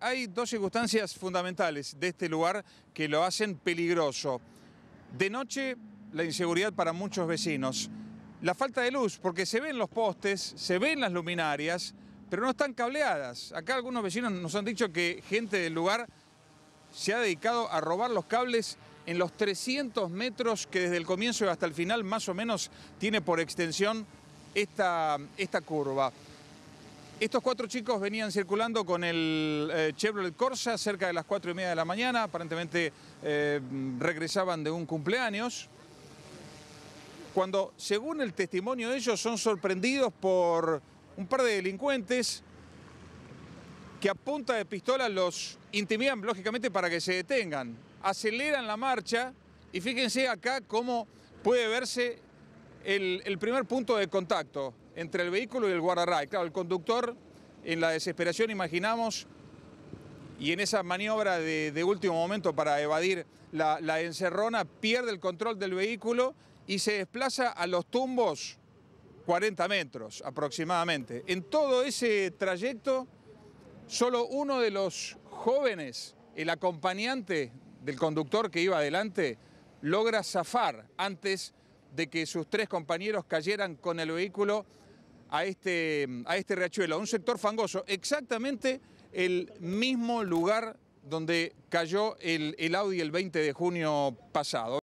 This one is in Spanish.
hay dos circunstancias fundamentales de este lugar que lo hacen peligroso. De noche, la inseguridad para muchos vecinos. La falta de luz, porque se ven los postes, se ven las luminarias, pero no están cableadas. Acá algunos vecinos nos han dicho que gente del lugar se ha dedicado a robar los cables en los 300 metros que desde el comienzo hasta el final más o menos tiene por extensión esta, esta curva. Estos cuatro chicos venían circulando con el eh, Chevrolet Corsa cerca de las cuatro y media de la mañana, aparentemente eh, regresaban de un cumpleaños, cuando, según el testimonio de ellos, son sorprendidos por un par de delincuentes que a punta de pistola los intimidan, lógicamente, para que se detengan. Aceleran la marcha y fíjense acá cómo puede verse el primer punto de contacto entre el vehículo y el guardarray. Claro, el conductor, en la desesperación, imaginamos, y en esa maniobra de, último momento para evadir la, la encerrona, pierde el control del vehículo y se desplaza a los tumbos 40 metros aproximadamente. En todo ese trayecto, solo uno de los jóvenes, el acompañante del conductor que iba adelante, logra zafar antes de que sus tres compañeros cayeran con el vehículo a este, a este riachuelo, a un sector fangoso, exactamente el mismo lugar donde cayó el, el Audi el 20 de junio pasado.